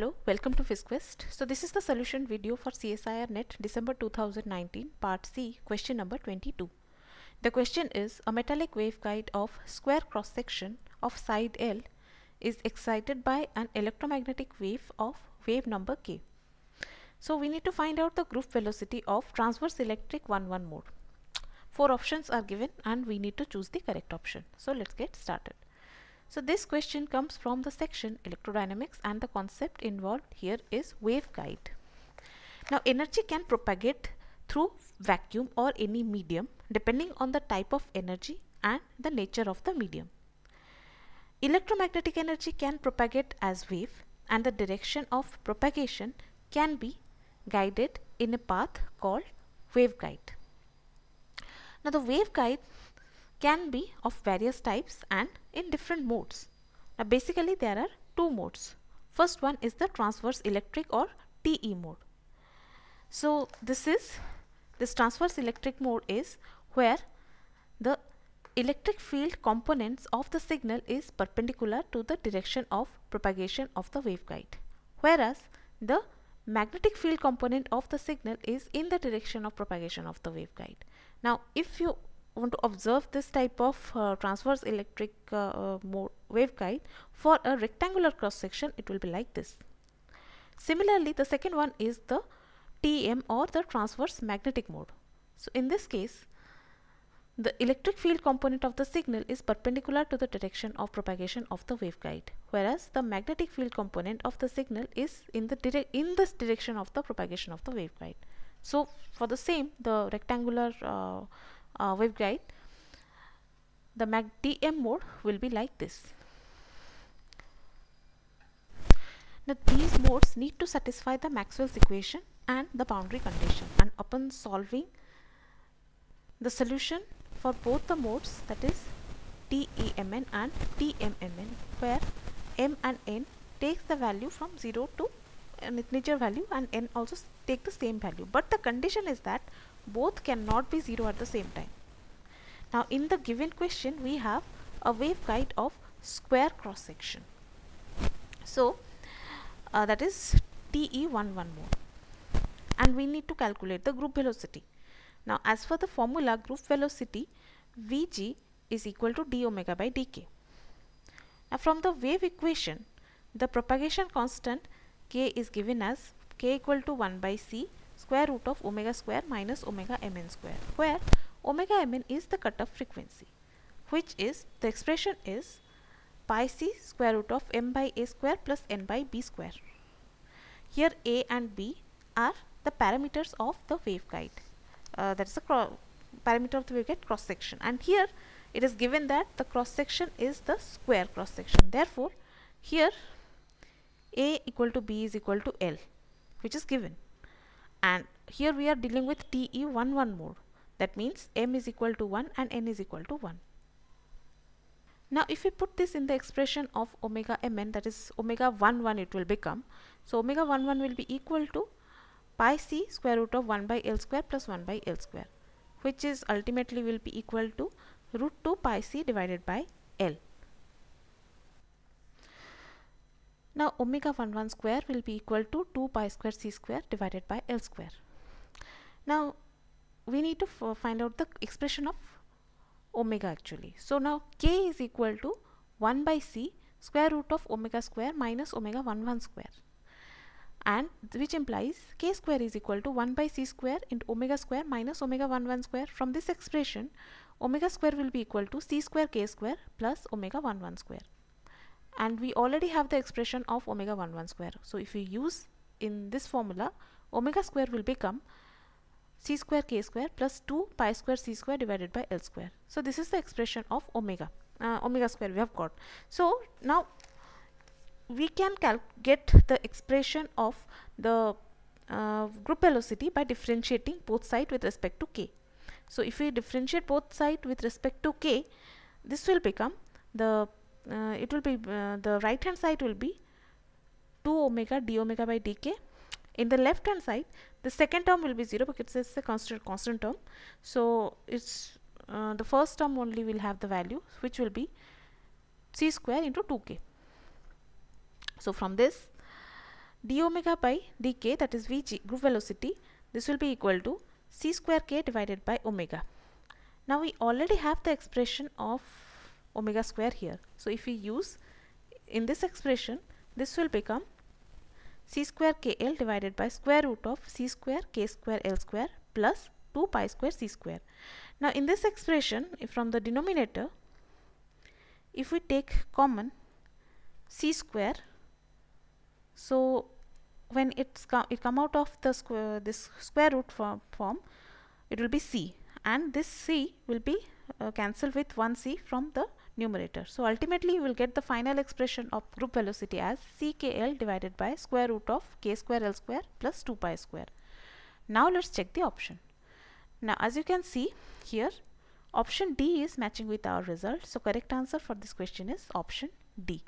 Hello, welcome to FizzQuest. So this is the solution video for CSIR NET December 2019 Part C question number 22. The question is a metallic waveguide of square cross section of side L is excited by an electromagnetic wave of wave number K. So we need to find out the group velocity of transverse electric mode. Four options are given and we need to choose the correct option. So let's get started. So this question comes from the section electrodynamics and the concept involved here is waveguide. Now energy can propagate through vacuum or any medium depending on the type of energy and the nature of the medium. Electromagnetic energy can propagate as wave and the direction of propagation can be guided in a path called waveguide. Now the waveguide can be of various types and in different modes. Now basically there are two modes. First one is the transverse electric or TE mode. So this is this transverse electric mode is where the electric field components of the signal is perpendicular to the direction of propagation of the waveguide whereas the magnetic field component of the signal is in the direction of propagation of the waveguide. Now if you want to observe this type of uh, transverse electric uh, uh waveguide for a rectangular cross section it will be like this similarly the second one is the TM or the transverse magnetic mode so in this case the electric field component of the signal is perpendicular to the direction of propagation of the waveguide, whereas the magnetic field component of the signal is in the in this direction of the propagation of the waveguide. So for the same, the rectangular uh, uh, waveguide the MACDM mode will be like this. Now these modes need to satisfy the Maxwell's equation and the boundary condition and upon solving the solution for both the modes that is TEMN and TMMN where M and N takes the value from 0 to an uh, integer value and N also take the same value but the condition is that both cannot be 0 at the same time. Now in the given question we have a waveguide of square cross section. So uh, that is mode. and we need to calculate the group velocity. Now as for the formula group velocity Vg is equal to d omega by dk. Now from the wave equation the propagation constant k is given as k equal to 1 by c square root of omega square minus omega mn square where omega mn is the cutoff frequency which is the expression is pi c square root of m by a square plus n by b square. Here a and b are the parameters of the waveguide uh, that is the parameter of the waveguide cross section and here it is given that the cross section is the square cross section therefore here a equal to b is equal to l which is given and here we are dealing with TE11 mode that means m is equal to 1 and n is equal to 1. Now if we put this in the expression of omega mn that is omega 1 1 it will become so omega 1 1 will be equal to pi c square root of 1 by L square plus 1 by L square which is ultimately will be equal to root 2 pi c divided by L. Now omega 1 1 square will be equal to 2 pi square c square divided by L square. Now we need to find out the expression of omega actually. So now k is equal to 1 by c square root of omega square minus omega 1 1 square and which implies k square is equal to 1 by c square into omega square minus omega 1 1 square from this expression omega square will be equal to c square k square plus omega 1 1 square and we already have the expression of omega 1 1 square. So if we use in this formula omega square will become c square k square plus 2 pi square c square divided by l square. So this is the expression of omega, uh, omega square we have got. So now we can get the expression of the uh, group velocity by differentiating both sides with respect to k. So if we differentiate both sides with respect to k, this will become the uh, it will be uh, the right hand side will be 2 omega d omega by dk in the left hand side the second term will be 0 because it's a constant constant term so it's uh, the first term only will have the value which will be c square into 2k so from this d omega by dk that is vg group velocity this will be equal to c square k divided by omega now we already have the expression of omega square here. So, if we use in this expression this will become c square kl divided by square root of c square k square l square plus 2 pi square c square. Now, in this expression from the denominator if we take common c square so when it's com it come out of the square this square root form, form it will be c and this c will be uh, cancelled with 1c from the numerator. So ultimately you will get the final expression of group velocity as ckl divided by square root of k square l square plus 2 pi square. Now let's check the option. Now as you can see here option D is matching with our result. So correct answer for this question is option D.